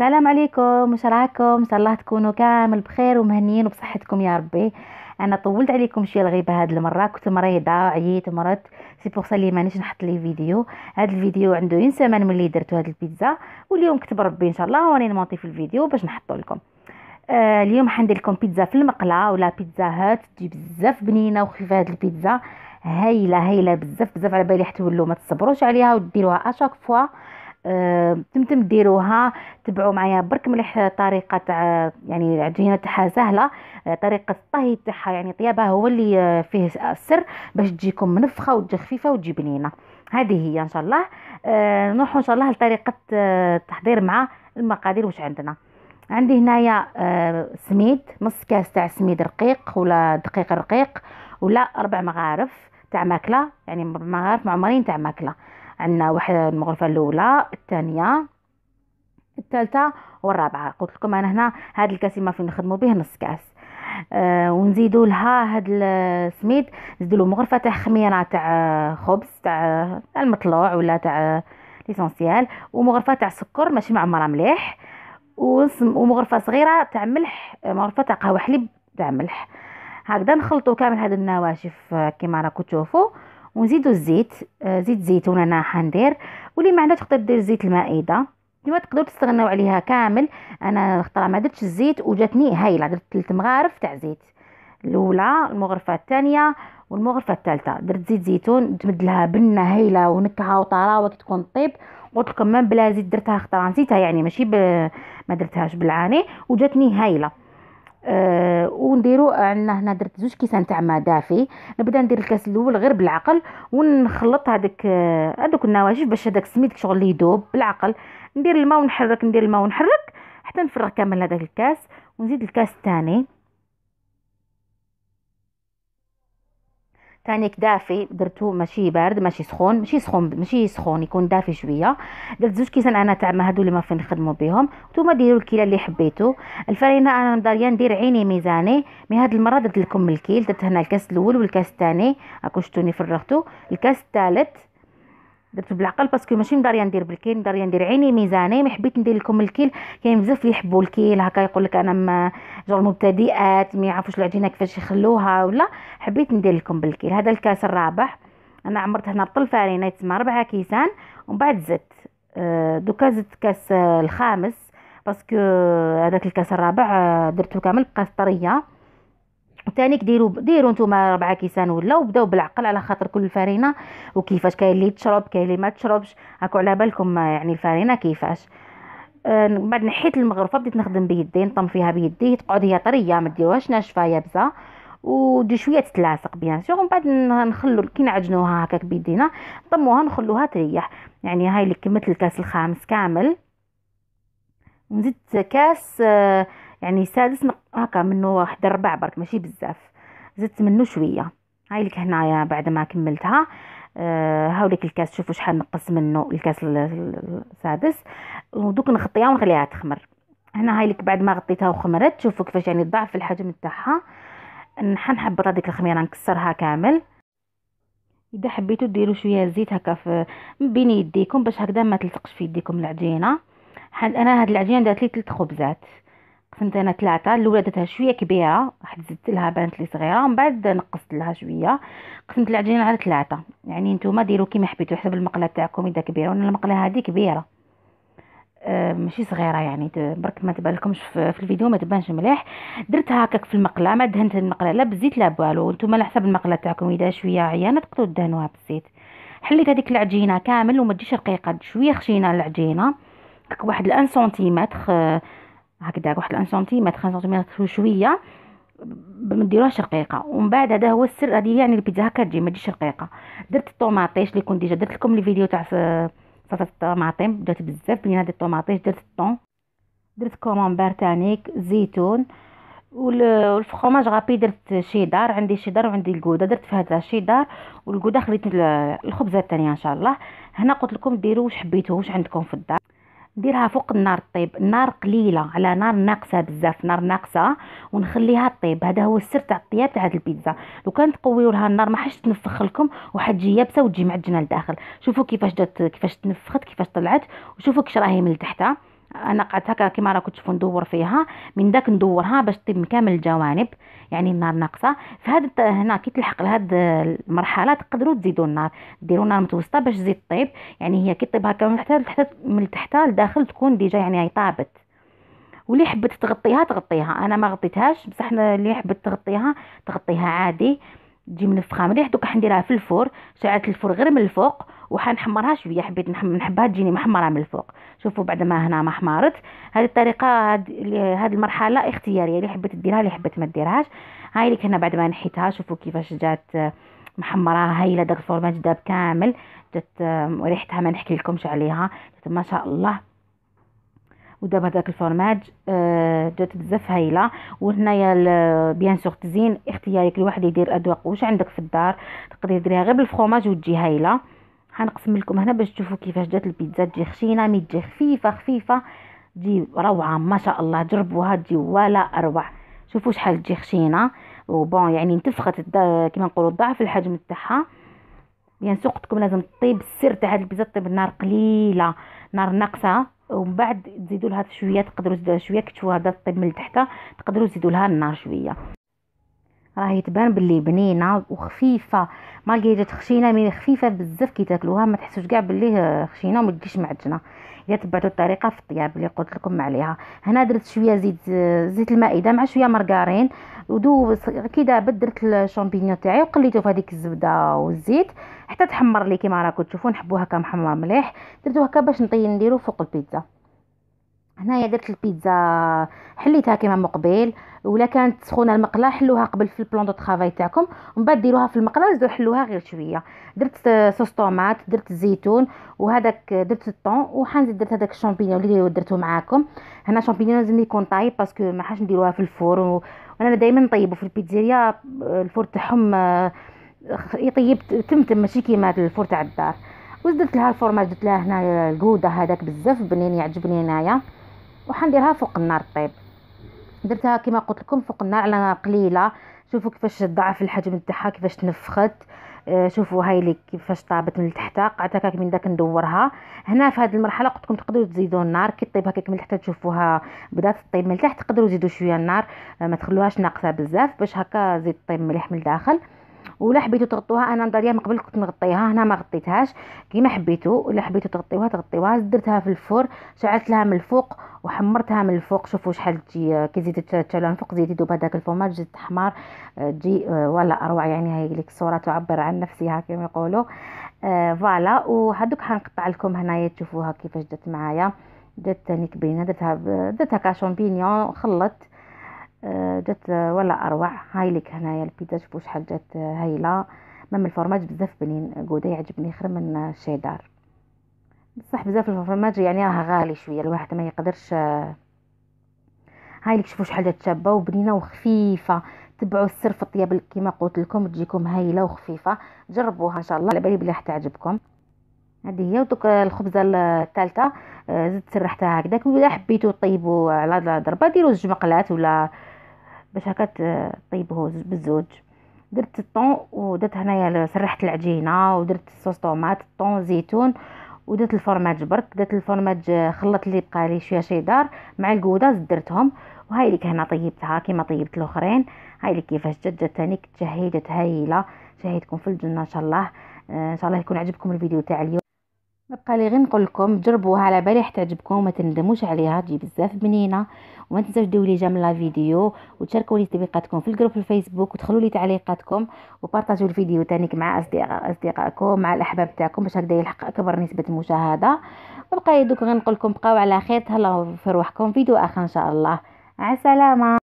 السلام عليكم واش راكم ان شاء الله تكونوا كامل بخير ومهنيين وبصحتكم يا ربي انا طولت عليكم شويه الغيبه هاد المره كنت مريضه عييت مرضت سي بوغ لي مانيش نحط لي فيديو هاد الفيديو عنده اون سمان ملي درتو هاد البيتزا واليوم كتب ربي ان شاء الله وراني نمونطي في الفيديو باش نحطو لكم آه اليوم حندير لكم بيتزا في المقله ولا بيتزا هات تجي بزاف بنينه وخفيفه هاد البيتزا هايله هايله بزاف بزاف على بالي حتولوا ما تصبروش عليها وديروها اشاك فوا تمتم آه، ديروها تبعوا معايا برك مليح طريقه تاع آه، يعني العجينه تاعها سهله آه، طريقه الطهي تاعها يعني طيابها هو اللي فيه السر باش تجيكم منفخه وتجي خفيفه وتجي بنينه هذه هي ان شاء الله نروحوا ان شاء الله لطريقه التحضير مع المقادير واش عندنا عندي هنايا سميد نص كاس تاع سميد رقيق ولا دقيق رقيق ولا اربع مغارف تاع ماكله يعني مغارف معمرين تاع ماكله عندنا واحد المغرفة الأولى الثانية الثالثة والرابعة قلت لكم أنا هنا هاد الكاس ما فين نخدمو به نص كاس آه ونزيدوا لها هاد السميد نزيدوا له مغرفة تاع خميرة تاع آه، خبز تاع آه، المطلوع ولا تاع آه، ليسونسيال ومغرفة تاع سكر ماشي معمرة مليح ومغرفة صغيرة تاع ملح مغرفة تاع قهوة حليب تاع ملح هكذا نخلطو كامل هاد النواشف كيما راكم تشوفوا ونزيدو الزيت آه، زيت زيتون انا حندير واللي ما عندها تقدر دير زيت المائده ديما تقدروا تستغناو عليها كامل انا اختار ما درتش الزيت وجاتني هايله درت ثلاث مغارف تاع زيت الاولى المغرفه الثانيه والمغرفه الثالثه درت زيت زيتون تمد لها بنه هايله ونكهه وطراوه كي تكون طيب قلت لكم من بلا زيت درتها خطره نسيتها يعني ماشي ب... ما درتهاش بالعاني وجاتني هايله أه ونديرو عندنا هنا درت زوج كيسان تاع ما دافي نبدا ندير الكاس الاول غير بالعقل ونخلط هذاك هذوك آه، النواشف باش هذاك سميد شغل اللي يذوب بالعقل ندير الماء ونحرك ندير الماء ونحرك حتى نفرغ كامل هذاك الكاس ونزيد الكاس الثاني تانيك دافي درتو ماشي بارد ماشي سخون ماشي سخون ماشي سخون يكون دافي شويه درت زوج كيسان انا تاع ما هادو اللي ما فين نخدموا بهم نتوما ديروا الكيله اللي حبيتو الفرينه انا نضاريا ندير عيني ميزاني مي هاد المره درت لكم الكيل درت هنا الكاس الاول والكاس الثاني راكم شفتوني فرغتو الكاس الثالث درت بالعقل باسكو ماشي مداريه ندير بالكيل مداريه ندير عيني ميزاني ما حبيت ندير لكم الكيل كاين بزاف اللي يحبوا الكيل هكا يقول لك انا ما جور مبتدئات ما يعرفوش العجينه كيفاش يخلوها ولا حبيت ندير لكم بالكيل هذا الكاس الرابع انا عمرت هنا بطل فارينه تسمى ربعة كيسان ومن بعد زدت آه، دوكا زدت كاس آه، الخامس باسكو آه، هذاك الكاس الرابع درتو كامل بقاس طريه ثاني ديروا ديروا نتوما ربعه كيسان ولا وبداو بالعقل على خاطر كل فرينه وكيفاش كاين اللي تشرب كاين اللي ما تشربش هاكو على بالكم آه، يعني الفرينه كيفاش من آه، بعد نحيت المغرفه بديت نخدم بيدي نطم فيها بيدي تقعد هي طريه ما ديروهاش ناشفه يابسه ودي شويه تتلاصق بيان سيغ ومن بعد نخلو كي نعجنوها هكاك بيدينا نطموها نخلوها تريح يعني هاي اللي كملت الكاس الخامس كامل ونزيد كاس آه يعني سادس هكا منه واحد ربع برك ماشي بزاف زدت منه شويه هاي لك هنايا بعد ما كملتها آه هاوليك الكاس شوفوا شحال نقص منه الكاس السادس ودوك نغطيها ونخليها تخمر هنا هاي لك بعد ما غطيتها وخمرت شوفوا كيفاش يعني ضعف الحجم تاعها حنحبط هذيك الخميره نكسرها كامل اذا حبيتو ديروا شويه زيت هكا في من بين يديكم باش هكذا ما تلصقش في يديكم العجينه حال انا هاد العجينه دارت لي ثلاث خبزات قسمت انا ثلاثه الاولى درتها شويه كبيره واحد زدت لها بانت لي صغيره ومن بعد نقصت لها شويه قسمت العجينه على ثلاثه يعني نتوما ديروا كيما حبيتوا حسب المقله تاعكم اذا كبيره وانا المقله هذه كبيره أه ماشي صغيره يعني برك ما تبان لكمش في, الفيديو ما تبانش مليح درتها هكاك في المقله ما دهنت المقله لا بالزيت لا والو نتوما على حسب المقله تاعكم اذا شويه عيانه تقدروا تدهنوها بالزيت حليت هذيك العجينه كامل وما تجيش رقيقه شويه خشينه العجينه واحد الان سنتيمتر آه، هكذا واحد الانسونتيم 5 سنتيمتر شويه ما ديروهاش رقيقه ومن بعد هذا هو السر هذه يعني البيتزا هكا تجي ما تجيش رقيقه درت الطوماطيش اللي كنت ديجا درت لكم الفيديو تاع صلصه الطماطم جات بزاف بين هذه الطوماطيش درت الطون درت كومونبير تانيك زيتون والفخوماج غابي درت شيدار عندي شيدار وعندي الكوده درت في هذا الشيدار والكوده خليت الخبزه الثانيه ان شاء الله هنا قلت لكم ديروا واش حبيتوا واش عندكم في الدار ديرها فوق النار طيب النار قليله على نار ناقصه بزاف نار ناقصه ونخليها طيب هذا هو السر تاع الطياب تاع هذه البيتزا لو كان تقويو لها النار ما حش تنفخ لكم وحتجي يابسه وتجي معجنه لداخل شوفوا كيفاش درت كيفاش تنفخت كيفاش طلعت وشوفوا كش راهي من تحتها انا قعدت هكا كيما راكم تشوفوا ندور فيها من داك ندورها باش تطيب من كامل الجوانب يعني النار ناقصه فهاد هنا كي تلحق لهاد المرحله تقدروا تزيدوا النار ديروا النار متوسطه باش تزيد طيب يعني هي كي طيب هكا من تحت لتحت من تحت لداخل تكون ديجا يعني هي طابت واللي حبت تغطيها تغطيها انا ما غطيتهاش بصح اللي حبت تغطيها تغطيها عادي تجي منفخه مليح دوكا حنديرها في الفور ساعات الفور غير من الفوق وحنحمرها شويه حبيت نحبها تجيني محمره من الفوق شوفوا بعد ما هنا ما هذه الطريقه هذه المرحله اختياريه اللي حبيت ديرها اللي حبيت ما ديرهاش هاي اللي هنا بعد ما نحيتها شوفوا كيفاش جات آه، محمره هايله داك الفورماج داب كامل جات آه، ريحتها ما نحكي لكمش عليها ما شاء الله ودابا داك الفرماج آه، جات بزاف هايله وهنايا بيان سور تزين اختياري كل واحد يدير اذواق واش عندك في الدار تقدري ديريها غير بالفرماج وتجي هايله هنقسم لكم هنا باش تشوفوا كيفاش جات البيتزا تجي خشينه مي تجي خفيفه خفيفه تجي روعه ما شاء الله جربوها تجي ولا اروع شوفوا شحال تجي خشينه وبون يعني انتفخت كما نقولوا ضعف الحجم تاعها بيان يعني سوقتكم لازم تطيب السر تاع هاد البيتزا تطيب النار قليله نار ناقصه ومن بعد تزيدوا لها شويه تقدروا تزيدوا لها شويه كتشوها هذا طيب من تحت تقدروا تزيدوا لها النار شويه راهي تبان باللي بنينه وخفيفه جات خشينه مي خفيفه بزاف كي تاكلوها ما تحسوش كاع باللي آه، خشينه وما تجيش معجنه الا تبعتوا الطريقه في الطياب اللي قلت لكم عليها هنا درت شويه زيت آه، زيت المائده مع شويه مرغارين ودو كي دابت درت الشامبينيون تاعي وقليته في هذيك الزبده والزيت حتى تحمر لي كيما راكم تشوفوا نحبوها هكا محمر مليح درتو هكا باش نطي نديرو فوق البيتزا هنايا درت البيتزا حليتها كما مقبل ولا كانت سخونه المقله حلوها قبل في البلون دو طرافاي تاعكم ومن بعد ديروها في المقله زيدو حلوها غير شويه درت صوص طوماط درت الزيتون وهذاك درت الطون وحنزيد درت هذاك الشامبينيون اللي درته معاكم هنا شامبينيون لازم يكون طايب باسكو ما حاش نديروها في الفرن وانا دائما نطيبو في البيتزيريا الفرن تاعهم آه، يطيب تمتم ماشي كيما الفرن تاع الدار وزدت لها الفورماج درت لها هنا الكوده هذاك بزاف بنين يعجبني هنايا وحنديرها فوق النار طيب درتها كما قلت لكم فوق النار على نار قليله شوفوا كيفاش ضعف الحجم تاعها كيفاش تنفخت آه شوفوا هاي اللي كيفاش طابت من التحت قعدت هكاك من داك ندورها هنا في هذه المرحله قلت لكم تقدروا تزيدوا النار كي طيب هكاك من تحت تشوفوها بدات طيب من تحت تقدروا تزيدوا شويه النار آه، ما تخلوهاش ناقصه بزاف باش هكا زيد طيب مليح من الداخل ولا حبيتو تغطوها انا نضاليا من قبل كنت نغطيها هنا ما غطيتهاش كيما حبيتو ولا حبيتو تغطيوها تغطيوها درتها في الفرن شعلت لها من الفوق وحمرتها من الفوق شوفوا شحال تجي آه، كي زيدت تشعلها من الفوق زيد يذوب هذاك الفوماج زيد حمار آه، تجي آه، ولا اروع يعني هاي لك الصوره تعبر عن نفسها كما يقولوا فوالا وهذوك حنقطع لكم هنايا تشوفوها كيفاش جات معايا جات تاني كبينه درتها درتها كاشومبينيون خلطت آه، جات آه، ولا اروع هاي لك هنايا البيتزا شوفوا شحال جات آه، هايله مام الفرماج بزاف بنين كودا يعجبني خير من الشيدار بصح بزاف الفرماج يعني راه غالي شويه الواحد ما يقدرش هاي لك شوفوا شحال جات شابه وبنينه وخفيفه تبعوا السر في الطياب كيما قلت لكم تجيكم هايله وخفيفه جربوها ان شاء الله على بالي بلي راح تعجبكم هذه هي ودوك الخبزه الثالثه زدت سرحتها هكذاك ولا حبيتو طيبوا على ضربه ديروا زوج مقلات ولا باش هكا طيبوه بالزوج درت الطون ودرت هنايا سرحت العجينه ودرت صوص طوماط الطون زيتون ودرت الفرماج برك درت الفرماج آه، خلط لي بقى لي شويه شيدار مع الكوداز درتهم وهاي اللي هنا طيبتها كيما طيبت الاخرين هاي اللي كيفاش جات جات تاني تشهيدت هايله شاهدكم في الجنه ان شاء الله آه، ان شاء الله يكون عجبكم الفيديو تاع اليوم بقى لي غير نقول لكم جربوها على بالي حتعجبكم وما تندموش عليها تجي بزاف بنينه وما تنساوش ديروا لي جيم لا فيديو وتشاركوا لي تعليقاتكم في الجروب الفيسبوك ودخلوا لي تعليقاتكم وبارطاجوا الفيديو تانيك مع اصدقاء اصدقائكم مع الاحباب تاعكم باش هكذا يلحق اكبر نسبه مشاهده وبقى دوك نقول لكم بقاو على خير تهلاو في روحكم فيديو اخر ان شاء الله مع السلامه